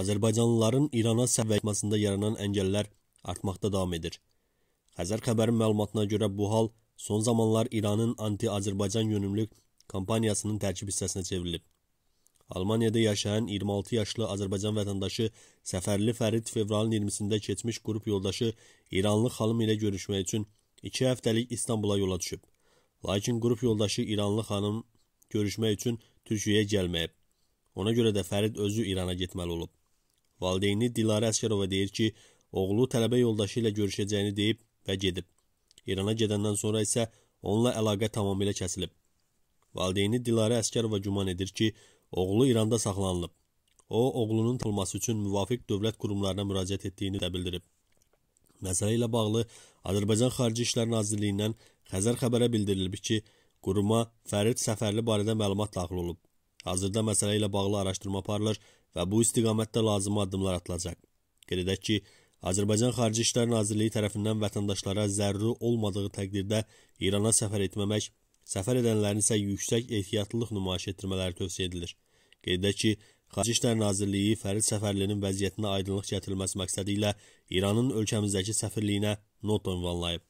Azərbaycanlıların İrana səvvəqmasında yaranan əngəllər artmaqda davam edir. Xəzər xəbərin məlumatına görə bu hal son zamanlar İranın anti-Azərbaycan yönümlü kampaniyasının tərkib hissəsinə çevrilib. Almaniyada yaşayan 26 yaşlı Azərbaycan vətəndaşı Səfərli Fərid fevralın 20-sində keçmiş qrup yoldaşı İranlı xanım ilə görüşmək üçün 2 həftəlik İstanbula yola düşüb. Lakin qrup yoldaşı İranlı xanım görüşmək üçün Türkiyəyə gəlməyib. Ona görə də Fərid özü İrana getməli olub. Valideyni Dilarə Əsgərova deyir ki, oğlu tələbə yoldaşı ilə görüşəcəyini deyib və gedib. İrana gedəndən sonra isə onunla əlaqə tamamilə kəsilib. Valideyni Dilarə Əsgərova güman edir ki, oğlu İranda saxlanılıb. O, oğlunun tutulması üçün müvafiq dövlət qurumlarına müraciət etdiyini də bildirib. Məsələ ilə bağlı Azərbaycan Xarici İşlər Nazirliyindən Xəzər xəbərə bildirilib ki, quruma Fərid Səfərli barədə məlumat daxil olub. Hazırda məsələ ilə bağlı araşdırma aparılır və bu istiqamətdə lazım addımlar atılacaq. Qeyd edək ki, Azərbaycan Xarici İşlər Nazirliyi tərəfindən vətəndaşlara zəruri olmadığı təqdirdə İrana səfər etməmək, səfər edənlərin isə yüksək ehtiyatlılıq nümayiş etdirmələri tövsiyə edilir. Qeyd edək ki, Xarici İşlər Nazirliyi Fərid Səfərlinin vəziyyətinə aydınlıq gətirilməsi məqsədi ilə İranın ölkəmizdəki səfirliyinə not ünvanlayıb.